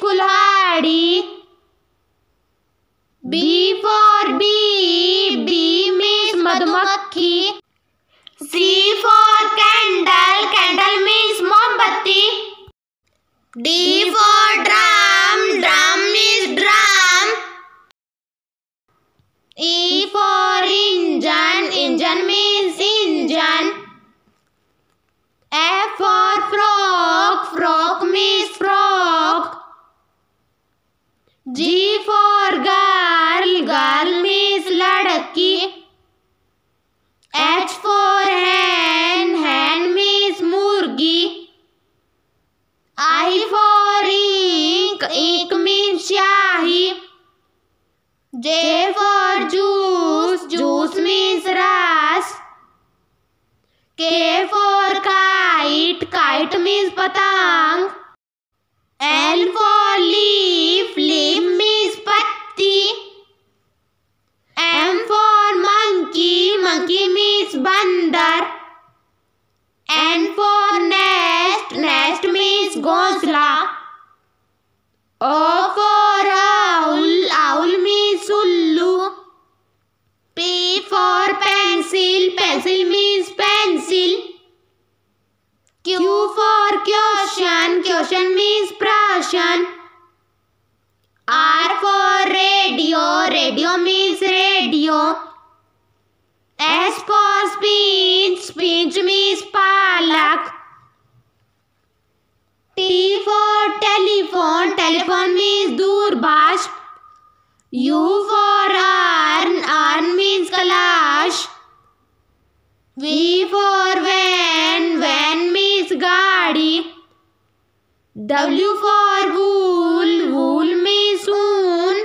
कुल्हाड़ी B for B B means मधुमक्खी C for candle candle means मोमबत्ती D for drum drum means drum E for engine engine means engine J for juice, juice means rust. K for kite, kite means patang. L for leaf, leaf means patti. M for monkey, monkey means bandar. N for nest, nest means gosla. O pencil means pencil. Q for question, question means prashan. R for radio, radio means radio. S for speech, speech means palak. T for telephone, telephone means durbash. U for sari W for wool, wool में soon.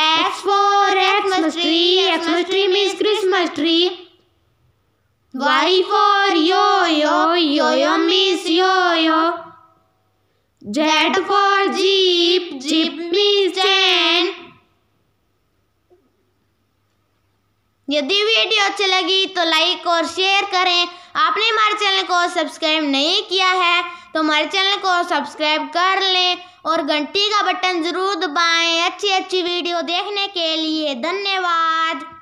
X for Xmas tree, Xmas tree means Christmas tree. Y for yo-yo, yo-yo means yo-yo. Z for jeep, jeep means train. यदि video अच्छी लगी तो like और share करें आपने हमारे channel को सब्सक्राइब नहीं किया है तो हमारे चैनल को सब्सक्राइब कर लें और घंटी का बटन ज़रूर दबाएं अच्छी अच्छी वीडियो देखने के लिए धन्यवाद